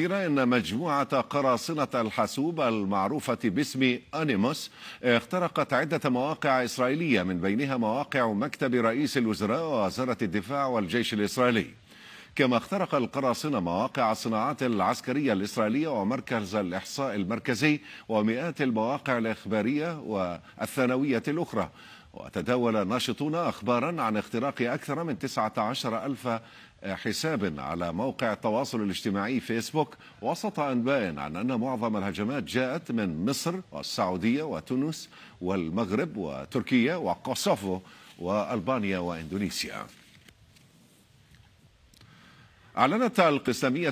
إن مجموعة قراصنة الحاسوب المعروفة باسم أنيموس اخترقت عدة مواقع إسرائيلية من بينها مواقع مكتب رئيس الوزراء ووزارة الدفاع والجيش الإسرائيلي كما اخترق القراصنة مواقع الصناعات العسكرية الإسرائيلية ومركز الإحصاء المركزي ومئات المواقع الإخبارية والثانوية الأخرى وتداول ناشطون أخبارا عن اختراق أكثر من 19 ألف حساب على موقع التواصل الاجتماعي فيسبوك وسط أنباء عن أن معظم الهجمات جاءت من مصر والسعودية وتونس والمغرب وتركيا وكوسوفو وألبانيا وإندونيسيا أعلنت القسامية